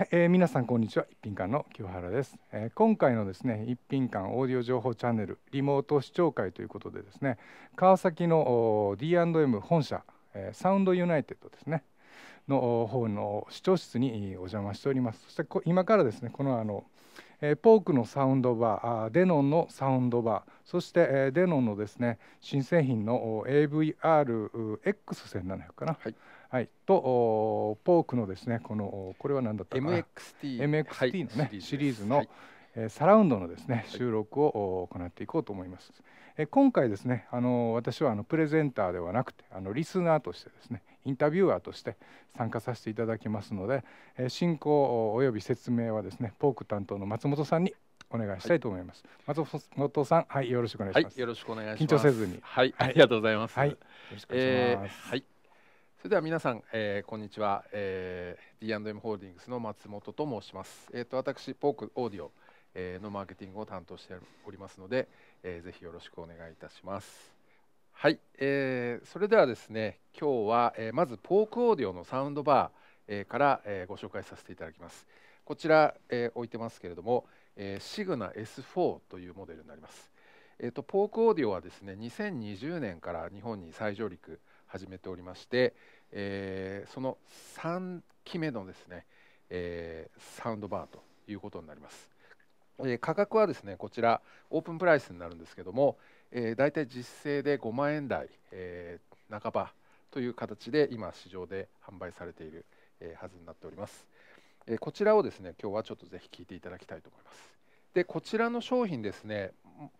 はい、えー、皆さんこんにちは一品館の清原です、えー、今回のですね一品館オーディオ情報チャンネルリモート視聴会ということでですね川崎の D&M 本社、えー、サウンドユナイテッドですねの方の視聴室にお邪魔しておりますそして今からですねこのあのポークのサウンドバーデノンのサウンドバーそしてデノンのですね新製品の AVRX1700 かな、はいはい、とおポークのですねこのこれは何だったかな MXT, MXT のね、はい、シリーズの、はいえー、サラウンドのですね収録を行っていこうと思います。えー、今回ですねあの私はあのプレゼンターではなくてあのリスナーとしてですねインタビュアーとして参加させていただきますので、えー、進行および説明はですねポーク担当の松本さんにお願いしたいと思います。はい、松本さん、はい、よろしくお願いします。はい、よろしくお願いします。緊張せずに。はい、ありがとうございます。はい、よろしくお願いします。えー、はい、それでは皆さん、えー、こんにちは、えー、D&M ホールディングスの松本と申します、えーと、私ポークオーディオ、えー、のマーケティングを担当しておりますので、えー、ぜひよろしくお願いいたしますはい、えー、それではですね今日は、えー、まずポークオーディオのサウンドバー、えー、から、えー、ご紹介させていただきますこちら、えー、置いてますけれども、えー、シグナ S4 というモデルになりますえーと、とポークオーディオはですね2020年から日本に再上陸始めておりまして、えー、その3期目のですね、えー、サウンドバーということになります。え価格はですねこちらオープンプライスになるんですけども、えー、大体実勢で5万円台、えー、半ばという形で今市場で販売されている、えはずになっております、えこちらをですね今日はちょっとぜひ聞いていただきたいと思いますでこちらの商品ですね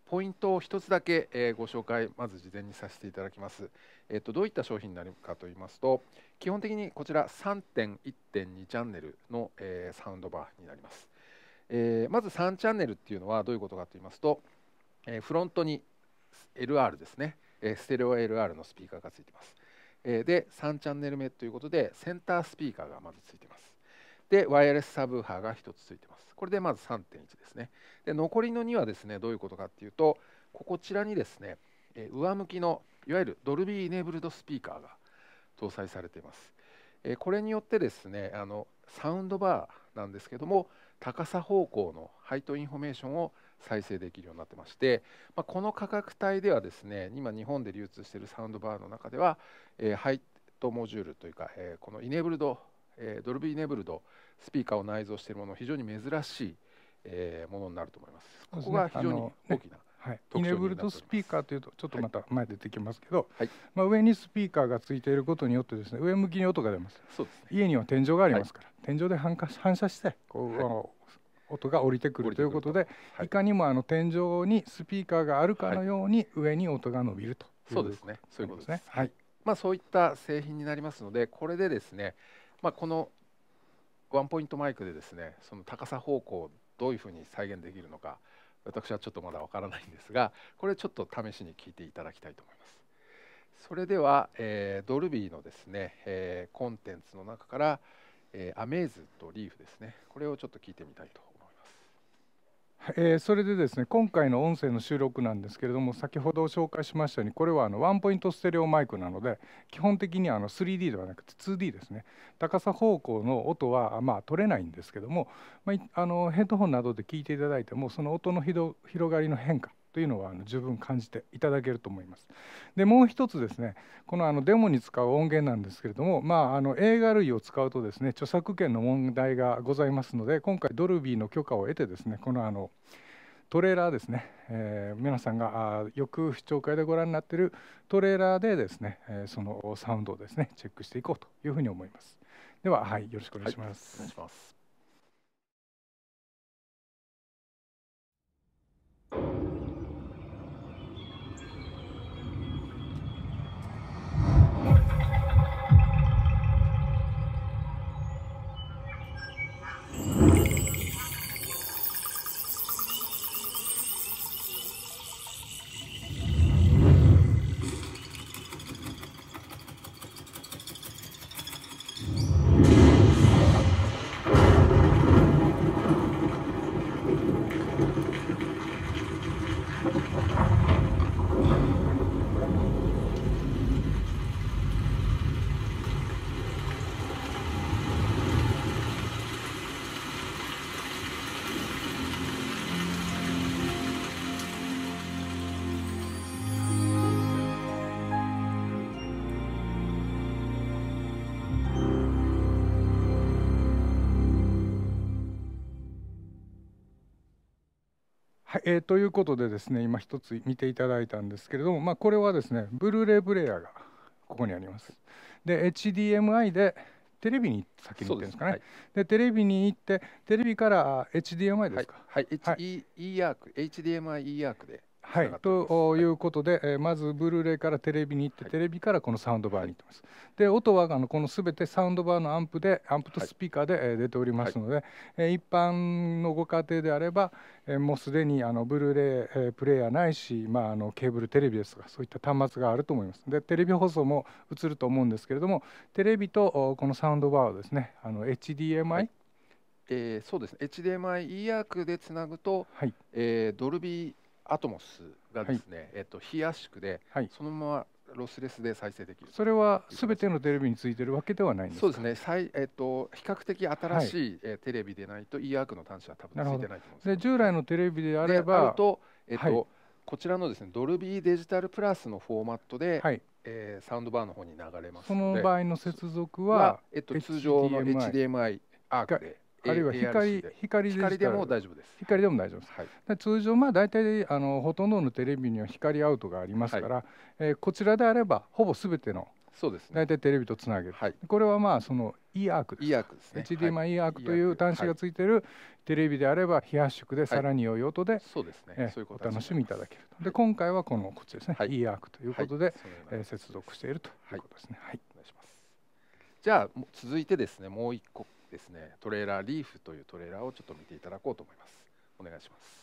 ポイントを1つだけ、えご紹介まず事前にさせていただきます、えっと、どういった商品になるかといいますと基本的にこちら3.1.2チャンネルの、えサウンドバーになります、えまず3チャンネルっていうのはどういうことかと言いますと、えフロントに LR ですね、えステレオ LR のスピーカーがついてます、えで3チャンネル目ということでセンタースピーカーがまずついてでワイヤレスサブウーハーが1つついてます。これでまず3.1ですね。で残りの2はですねどういうことかっていうとこちらにですね上向きのいわゆるドルビーイネーブルドスピーカーが搭載されています。これによってですねあのサウンドバーなんですけども高さ方向のハイトインフォメーションを再生できるようになってまして、まあ、この価格帯ではですね今日本で流通しているサウンドバーの中では、えー、ハイトモジュールというか、えー、このイネーブルドえドルビー・ネブルドスピーカーを内蔵しているもの非常に珍しい、えものになると思います。ここが非常に大きな、はい、イネブルドスピーカーというとちょっとまた前出てきますけど、はい、まあ、上にスピーカーがついていることによってですね上向きに音が出ますそうです、ね、家には天井がありますから、はい、天井で反反射してこう、はい、音が降りてくるということで、い、かにもあの天井にスピーカーがあるかのように上に音が伸びるという、そうですねそういうことですね。はいまあ、そういった製品になりますのでこれでですね、まあ、このワンポイントマイクでですねその高さ方向をどういうふうに再現できるのか私はちょっとまだわからないんですがこれちょっと試しに聞いていただきたいと思います。それでは、えー、ドルビーのですね、えー、コンテンツの中から、えー、アメーズとリーフですねこれをちょっと聞いてみたいとえー、それでですね今回の音声の収録なんですけれども先ほど紹介しましたようにこれはあのワンポイントステレオマイクなので基本的にはあの 3D ではなくて 2D ですね高さ方向の音はまあ取れないんですけども、まあ、あのヘッドホンなどで聞いていただいてもその音の広がりの変化というのはあの十分感じていただけると思います。でもう一つですねこのあのデモに使う音源なんですけれども、まあ、あの映画類を使うとですね著作権の問題がございますので今回ドルビーの許可を得てですねこのあのトレーラーですね、えー、皆さんがあよく視聴会でご覧になっているトレーラーでですね、えー、そのサウンドをですねチェックしていこうというふうに思います。では、はい、よろしくお願いします。はい、お願いしますいえー、ということでですね今一つ見ていただいたんですけれども、まあ、これはですねブルーレイプレイヤーがここにあります。で HDMI でテレビに先に行ってるんですかね。で、はい、テレビに行ってテレビから HDMI ですか。はい、はい、はい、e アーク HDMI e アークではい、ということで、え、まずブルーレイからテレビに行って、はい、テレビからこのサウンドバーに行ってます。で音はあのこのすべてサウンドバーのアンプでアンプとスピーカーで、え出ておりますので、え一般のご家庭であれば、えもうすでにあのブルーレイ、えプレイヤーないし、まあ、あのケーブルテレビですとかそういった端末があると思います。でテレビ放送も映ると思うんですけれどもテレビとこのサウンドバーをですねあの HDMI、えー、そうですね HDMI イヤークでつなぐと、はいえー、ドルビーアトモスがですね、はい、えっと、非圧縮で、はい、そのままロスレスで再生できるそれはすべてのテレビについてるわけではないそうですね、再えっと、比較的新しい、はい、テレビでないと e アークの端子は多分ついてないと思で従来のテレビであればと,、えっと、はい、こちらのですねドルビーデジタルプラスのフォーマットで、はい、えー、サウンドバーの方に流れますのでその場合の接続は、まあ、えっと通常の HDMI アークであるいは光光で光でも大丈夫です。光でも大丈夫です。はい、で通常まあ大体あのほとんどのテレビには光アウトがありますから、はい、えー、こちらであればほぼすべてのそうですね。大体テレビとつなげる。はい、これはまあその E アークです。E アークですね。HDMI E アークという端子がついてるテレビであれば非圧縮でさらに良い音で、そうですね。そういうことお楽しみいただけると。で今回はこのこっちですね。はい、E アークということで、はえ接続しているということですね。はい。お願いします。じゃあ続いてですねもう一個ですねトレーラーリーフというトレーラーをちょっと見ていただこうと思いますお願いします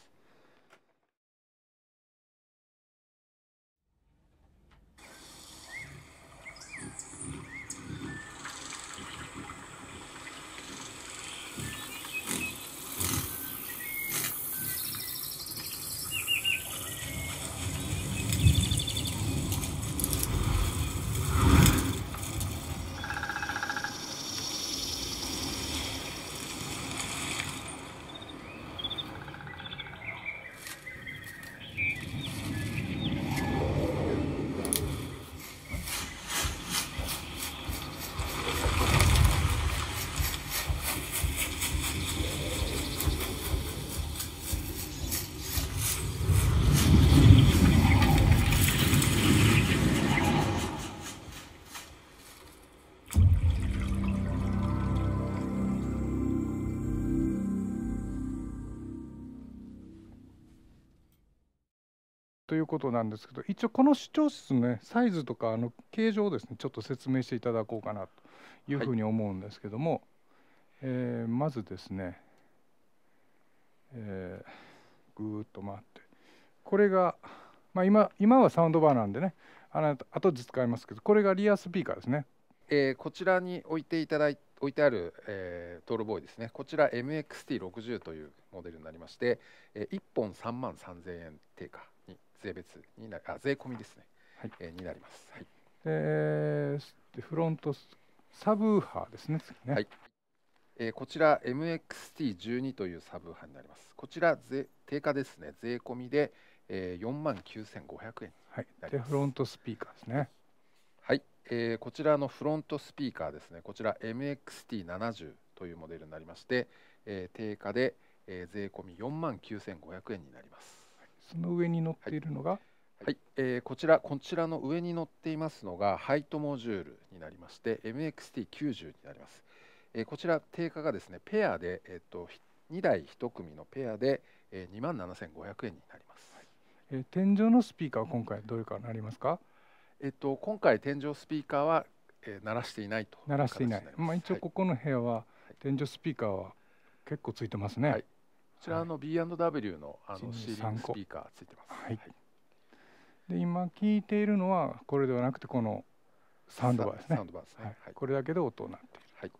ということなんですけど一応この視聴室の、ね、サイズとかあの形状をですねちょっと説明していただこうかなというふうに思うんですけども、はい、えー、まずですね、えー、ぐーっと回ってこれが、まあ今、今はサウンドバーなんでねあの後で使いますけどこれがリアスピーカーですね。えー、こちらに置いていただい置いてある、えー、トールボーイですねこちら MXT60 というモデルになりまして、えー、1本3万3000円定価税別になあ税込みですね、はいえー、になります。はい、えフロントサブーハーですね。ねはい。えー、こちら MXT12 というサブーハーになります。こちら税定価ですね。税込みで、えー、4万9500円はい。でフロントスピーカーですね。はい、えー、こちらのフロントスピーカーですね。こちら MXT70 というモデルになりまして、えー、定価で、えー、税込み4万9500円になります。その上に載っているのが、はい、はい、えー、こちらこちらの上に載っていますのがハイトモジュールになりまして MXT90 になります、えー、こちら定価がですねペアで、えーと、と2台1組のペアで、えー、2万7500円になります、はい、えー、天井のスピーカーは今回どれからなりますか、えっと、今回天井スピーカーは、えー、鳴らしていないと鳴らしていないまあ、一応ここの部屋は、はい、天井スピーカーは結構ついてますね、はいちらの B&W のあのシーリングスピーカーついてます。はい、で今聞いているのはこれではなくてこのサウンドバーですね。これだけで音になっている。はい。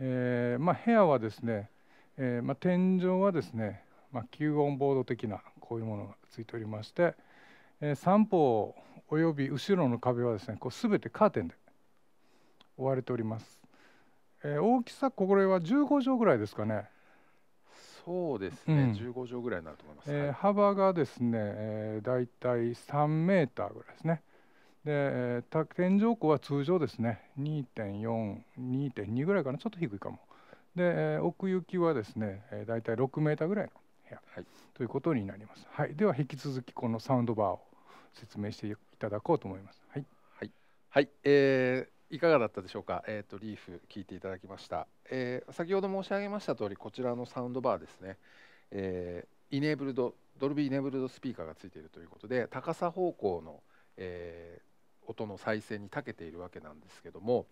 えー、まあ部屋はですね、えー、まあ天井はですね、まあ吸音ボード的なこういうものがついておりまして、えー、三方および後ろの壁はですね、こうすべてカーテンで覆われております。えー、大きさこれは15畳ぐらいですかね。そうですね、うん、15畳ぐらいになると思います、えーはい、幅がですね、えー、大体3メーターぐらいですねで、えー、天井高は通常ですね2.42.2ぐらいかなちょっと低いかもで、えー、奥行きはですね、えー、大体6メーターぐらいの部屋、はい、ということになります、はい、では引き続きこのサウンドバーを説明していただこうと思いますはい、はいはいえーいかがだったでしょうか、えーと、リーフ聞いていただきました、えー、先ほど申し上げました通りこちらのサウンドバーですね、えー、イネーブルドドルビーイネーブルドスピーカーがついているということで高さ方向の、えー、音の再生に長けているわけなんですけども、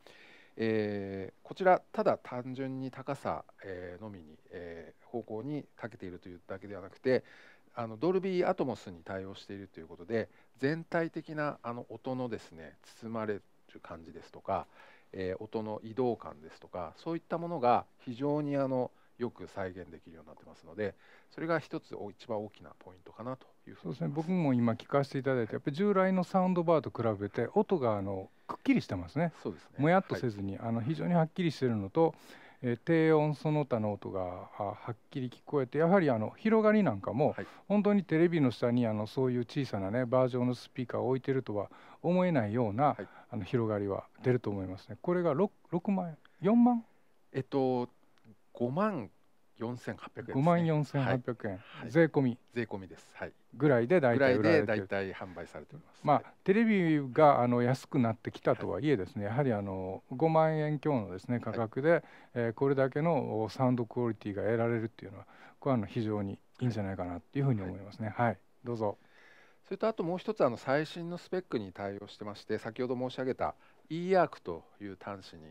えー、こちらただ単純に高さ、えー、のみに、えー、方向に長けているというだけではなくてあのドルビーアトモスに対応しているということで全体的なあの音のですね包まれという感じですとか、えー、音の移動感ですとかそういったものが非常にあのよく再現できるようになってますのでそれが一つ一番大きなポイントかなというふうにそうですね僕も今聞かせていただいてやっぱり従来のサウンドバーと比べて音があのくっきりしてますねそうですねもやっとせずに、はい、あの非常にはっきりしてるのと低音その他の音がはっきり聞こえてやはりあの広がりなんかも、本当にテレビの下にあのそういう小さな、ね、バージョンのスピーカーを置いてるとは思えないような、あの広がりは出ると思いますね。これが 6, 6万円4万えっと5万4800円、ね、万4800円、はい、税込み税込みです、はい、ぐらいで大体売られてるぐらいで販売されております、まあ、テレビがあの安くなってきたとはいえですね、やはりあの5万円強のですね価格で、はい、えー、これだけのサウンドクオリティが得られるっていうのはこれはあの非常にいいんじゃないかなっていうふうに思いますねはい、どうぞそれとあともう一つあの最新のスペックに対応してまして先ほど申し上げた e アークという端子に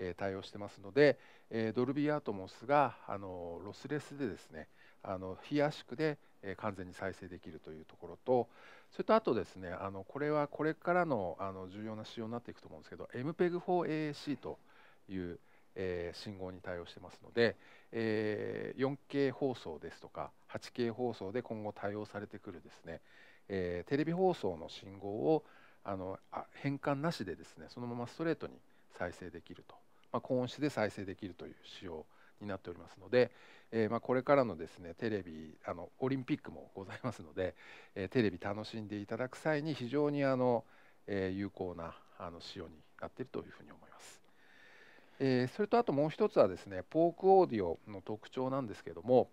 え対応してますので、えドルビーアートモスがあのロスレスでですねあの非圧縮で完全に再生できるというところとそれとあとですねあのこれはこれからのあの重要な仕様になっていくと思うんですけど MPEG4AAC という、え信号に対応してますので、え 4K 放送ですとか 8K 放送で今後対応されてくるですね、えテレビ放送の信号をあの変換なしでですねそのままストレートに再生できるとまあ、高音質で再生できるという仕様になっておりますので、えー、まあこれからのですねテレビあのオリンピックもございますので、えー、テレビ楽しんでいただく際に非常にあの、えー、有効なあの仕様になっているというふうに思います。えー、それとあともう一つはですねポークオーディオの特徴なんですけども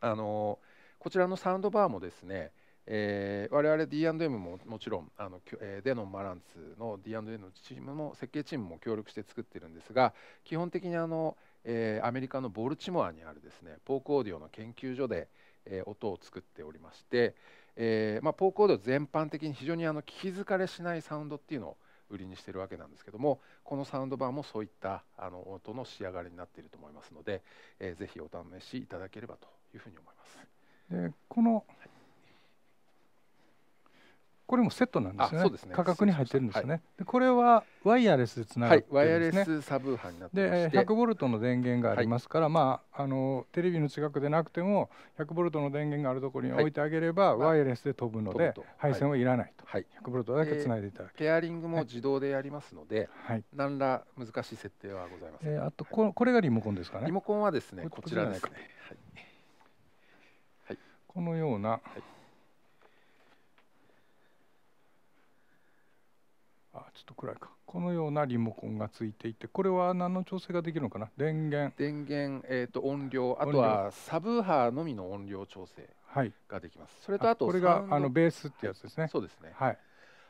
あのこちらのサウンドバーもですねえー、我々 D&M ももちろんあの、えー、デノン・マランツの D&M のチームも設計チームも協力して作ってるんですが基本的にあの、えー、アメリカのボルチモアにあるですねポークオーディオの研究所で、え音を作っておりまして、えまあ、ポークオーディオ全般的に非常にあの聞き疲れしないサウンドっていうのを売りにしてるわけなんですけどもこのサウンドバーもそういったあの音の仕上がりになっていると思いますので、えー、ぜひお試しいただければというふうに思います。でこの、はいこれもセットなんですね。すね価格に入ってるんですね。はい、でこれはワイヤレスでつながってるんですね。はい、ワイヤレスサブ波になってまで100ボルトの電源がありますから、はい、まああのテレビの近くでなくても100ボルトの電源があるところに置いてあげれば、ワイヤレスで飛ぶので配線はいらないと。はい、100ボルトだけつないでいただけ。ペアリングも自動でやりますので、はい、何ら難しい設定はございません。えー、あとここれがリモコンですかね。リモコンはですねこちらですね。はい。このような。はいあちょっと暗いかこのようなリモコンがついていてこれは何の調整ができるのかな電源電源、えー、と音量あとはサブハーのみの音量調整ができます、はい、それとあとこれがあのベースってやつですね、はい、そうですね、はい、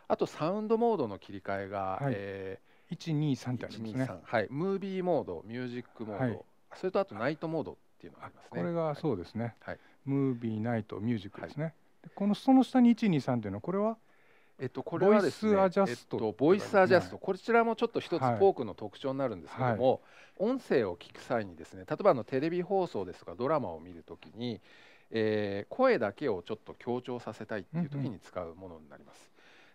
あとサウンドモードの切り替えが、はい、えー、123ってありますねはいムービーモードミュージックモード、それとあとナイトモードっていうのがありますねこれがそうですね、はい、ムービーナイトミュージックですね、このその下に123っていうのはこれはえっと、これはですねボイスアジャスト、ボイスアジャスト、こちらもちょっと一つポークの特徴になるんですけども、音声を聞く際にですね例えばのテレビ放送ですとかドラマを見るときに、え声だけをちょっと強調させたいっていうときに使うものになります。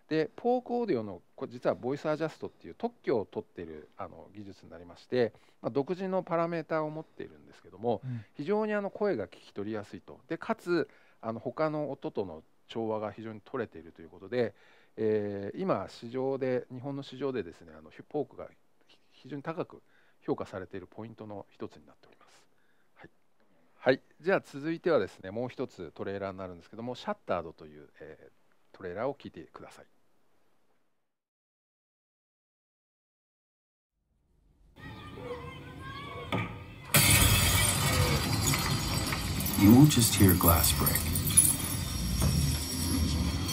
でポークオーディオのこ実はボイスアジャストっていう特許を取っているあの技術になりまして、まあ、独自のパラメーターを持っているんですけども、非常にあの声が聞き取りやすいとでかつあの他の音との調和が非常に取れているということでえー、今市場で日本の市場でですねあのポークが非常に高く評価されているポイントの一つになっております。はい、はい、じゃあ続いてはですねもう一つトレーラーになるんですけどもシャッタードという、えー、トレーラーを聞いてください。You won't just hear glass break.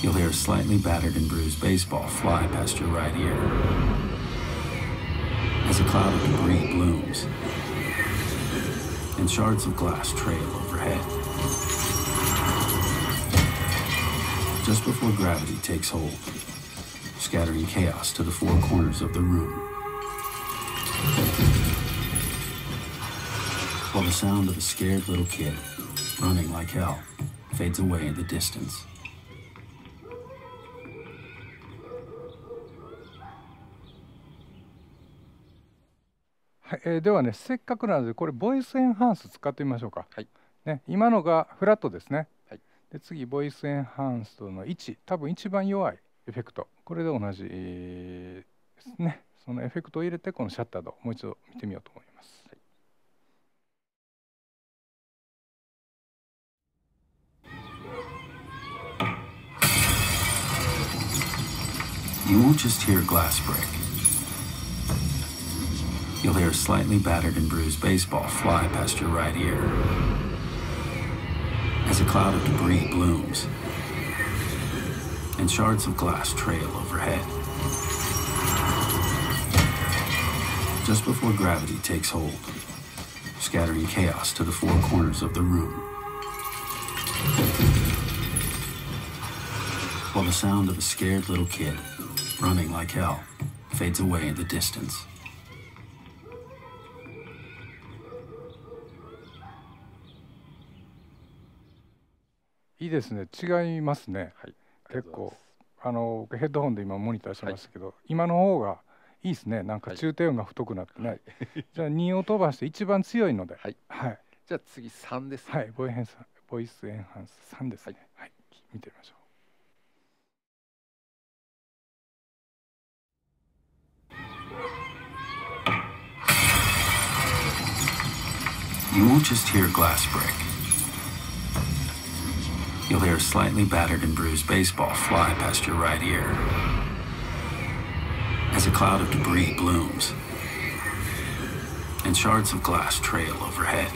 you'll hear a slightly battered and bruised baseball fly past your right ear. As a cloud of debris blooms, and shards of glass trail overhead. Just before gravity takes hold, scattering chaos to the four corners of the room. While the sound of a scared little kid running like hell fades away in the distance. えー、ではねせっかくなのでこれボイスエンハンス使ってみましょうか、はいね、今のがフラットですね、はい、で次ボイスエンハンスとの1多分一番弱いエフェクトこれで同じ、えー、ですねそのエフェクトを入れてこのシャッタードもう一度見てみようと思います、はい、You w just hear glass break you'll hear a slightly battered and bruised baseball fly past your right ear. As a cloud of debris blooms, and shards of glass trail overhead. Just before gravity takes hold, scattering chaos to the four corners of the room. While the sound of a scared little kid running like hell fades away in the distance. いいですね違いますね、はい、結構あのヘッドホンで今モニターしましたけど、はい、今の方がいいですねなんか中低音が太くなってね、はい、じゃあ2を飛ばして一番強いのではい、じゃあ次3です、ね、はいボインスボイスエンハンス3ですねはい、見てみましょう You w o n t just hear glass break. You'll hear a slightly battered and bruised baseball fly past your right ear. As a cloud of debris blooms, and shards of glass trail overhead.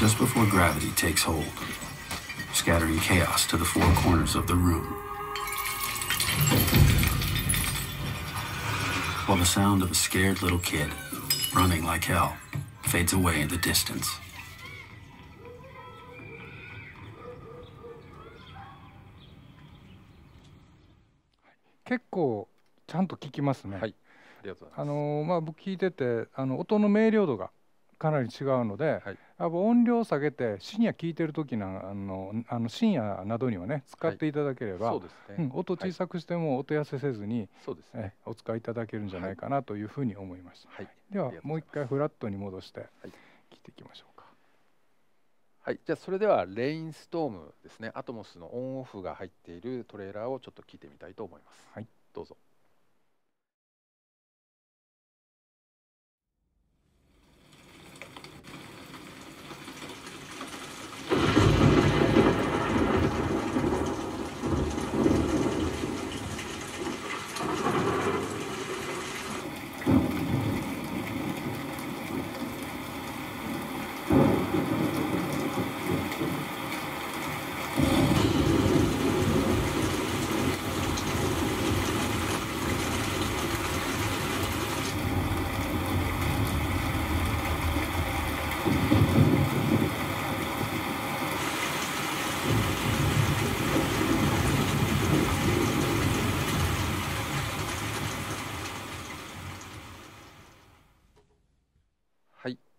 Just before gravity takes hold, scattering chaos to the four corners of the room. While the sound of a scared little kid running like hell fades away in the distance. 結構ちゃんと聞きますね。はい、ありがとうございます。あのまあ僕聞いててあの音の明瞭度がかなり違うので、はい、やっぱ音量を下げて深夜聞いてる時のあのあの深夜などにはね使っていただければ、はいねうん、音小さくしても音痩せせずに、はい、えお使いいただけるんじゃないかなというふうに思いました、はい、ではもう一回フラットに戻して聞いていきましょうか。はい、じゃあそれではレインストームですね、アトモスのオンオフが入っているトレーラーをちょっと聞いてみたいと思います。はい、どうぞ。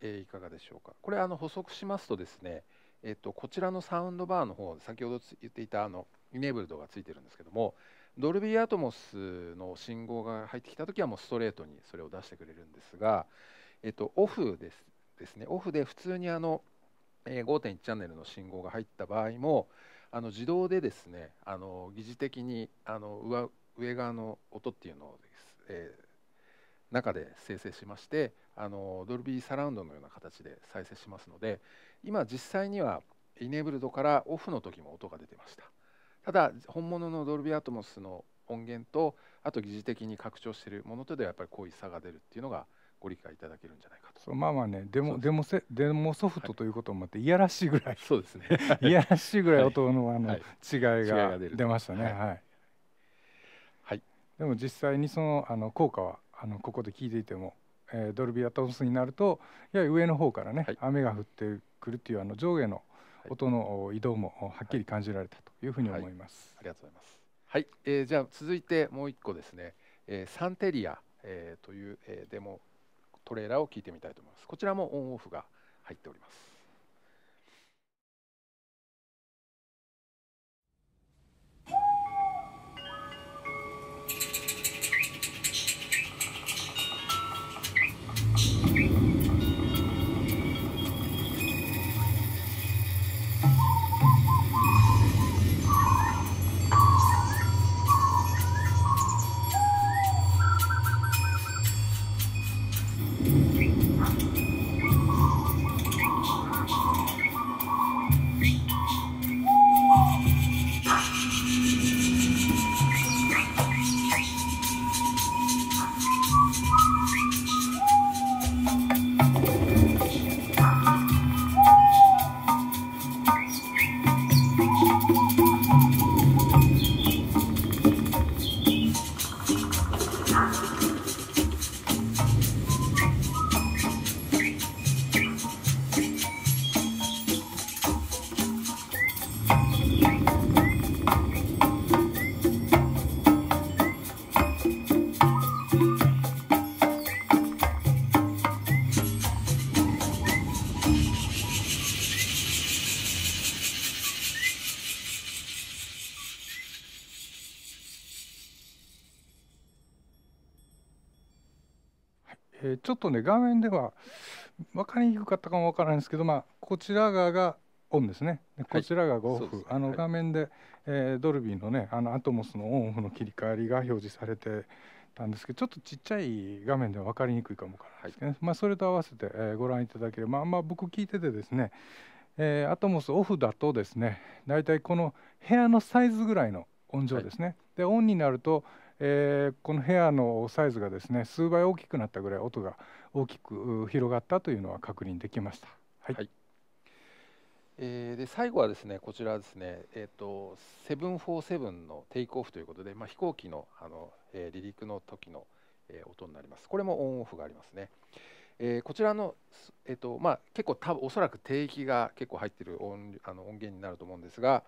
えいかがでしょうか。これあの補足しますとですね、えっと、こちらのサウンドバーの方先ほど言っていたあのイネーブルドがついてるんですけどもドルビーアトモスの信号が入ってきた時はもうストレートにそれを出してくれるんですが、えっと、オフですですねオフで普通にあの5.1チャンネルの信号が入った場合もあの自動でですねあの疑似的にあの上側の音っていうのを、えー、中で生成しましてあのドルビーサラウンドのような形で再生しますので今実際にはイネーブルドからオフの時も音が出てましたただ本物のドルビーアトモスの音源とあと疑似的に拡張しているものとではやっぱりこういう差が出るっていうのがご理解いただけるんじゃないかと。そうまあまあねデモデモセデモソフトということもあって、い、やらしいぐらいそうですねいやらしいぐらい音のあの、違いが出ましたね。はいはい、でも実際にそのあの効果はあのここで聞いていてもえー、ドルビーアトモスになるとやはり上の方からね、はい、雨が降ってくるっていうあの上下の音の移動もはっきり感じられたというふうに思います。はい、ありがとうございます。はい、えー、じゃあ続いてもう一個ですね、えー、サンテリア、えー、という、えー、デモトレーラーを聞いてみたいと思います。こちらもオンオフが入っております。ちょっとね画面では分かりにくかったかも分からないんですけど、まあ、こちら側がオンですねこちらがオフ、はい、あの画面で、はい、えー、ドルビーのねあのアトモスのオンオフの切り替わりが表示されてたんですけどちょっとちっちゃい画面では分かりにくいかもからないですけど、ね、はい、まあ、それと合わせて、えー、ご覧いただければ、まあ、まあ、僕聞いててですね、えー、アトモスオフだとですね大体この部屋のサイズぐらいの音量ですね、でオンになるとえー、この部屋のサイズがですね数倍大きくなったぐらい音が大きく広がったというのは確認できました。はい、はい、えー、で最後はですねこちらですね、えーと、747のテイクオフということで、まあ、飛行機のあの、えー、離陸の時の、えー、音になります。これもオンオフがありますね。えー、こちらの、えーとまあ、結構多分おそらく低域が結構入ってる音あの音源になると思うんですが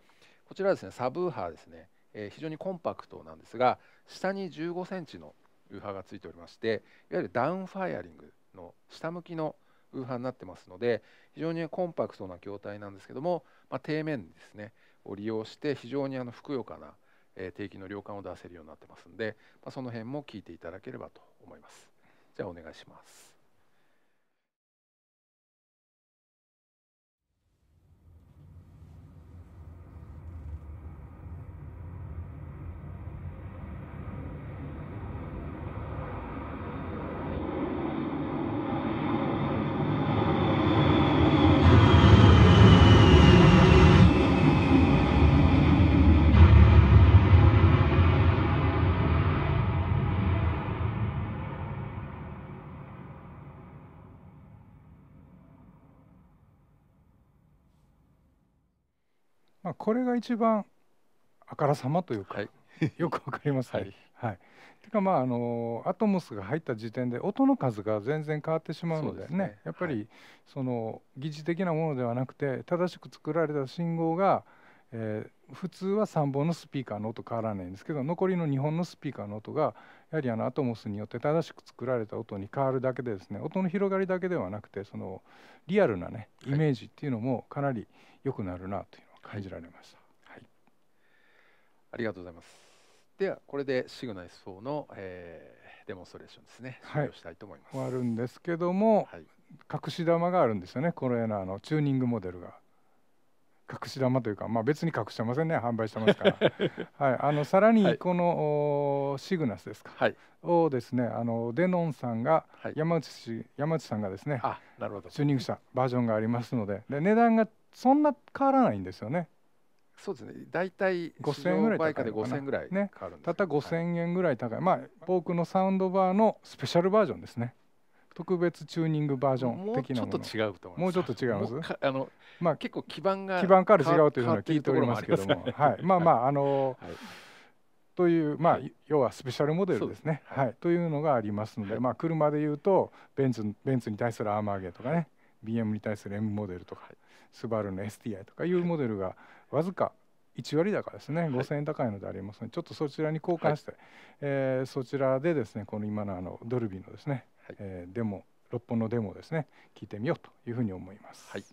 こちらですねサブウーハーですね、えー、非常にコンパクトなんですが下に15センチのウーーがついておりましていわゆるダウンファイアリングの下向きのウーーになってますので非常にコンパクトな筐体なんですけども、まあ、底面ですねを利用して非常にあのふくよかな定期の量感を出せるようになってますんで、まあ、その辺も聞いていただければと思います。じゃあお願いします。これが一番あからさまというか、はい、よくわかりますね。はいはい、てかまああのアトモスが入った時点で音の数が全然変わってしまうのでね、ね、やっぱり、はい、その疑似的なものではなくて正しく作られた信号が、えー、普通は3本のスピーカーの音変わらないんですけど残りの2本のスピーカーの音がやはりあのアトモスによって正しく作られた音に変わるだけでですね音の広がりだけではなくてそのリアルなねイメージっていうのもかなり良くなるなという感じられました、はい、ありがとうございますではこれでシグナイス4の、えー、デモンストレーションですね終了したいと思います、はい、終わるんですけども、はい、隠し玉があるんですよねこのようなあのチューニングモデルが隠し玉というか、まあ、別に隠してませんね販売してますから、はい、あのさらにこの、はい、シグナスですか、はい、をですねあのデノンさんが、はい、山内山内さんがですねあなるほどチューニングしたバージョンがありますのでで値段がそんな変わらないんですよね。そうですね大体5000円ぐらい高いかで5000円ぐらいねたった5000円ぐらい高い、まあボークのサウンドバーのスペシャルバージョンですね特別チューニングバージョン的なものもうちょっと違うと思いますもうちょっと違いますあのまあ結構基盤が基盤から違うというのは聞いておりますけども、ね、はいまあまああの、はい、というまあ、はい、要はスペシャルモデルですね、はい、はい、というのがありますので、まあ車でいうとベンツベンツに対するアーマーゲーとかね BM に対する M モデルとか、スバルの STI とかいうモデルがわずか1割高ですね、5000円高いのでありますので、ちょっとそちらに交換して、はい、えー、そちらでですねこの今のあのドルビーのですね、はい、えー、デモ6本のデモをですね聞いてみようというふうに思います。はい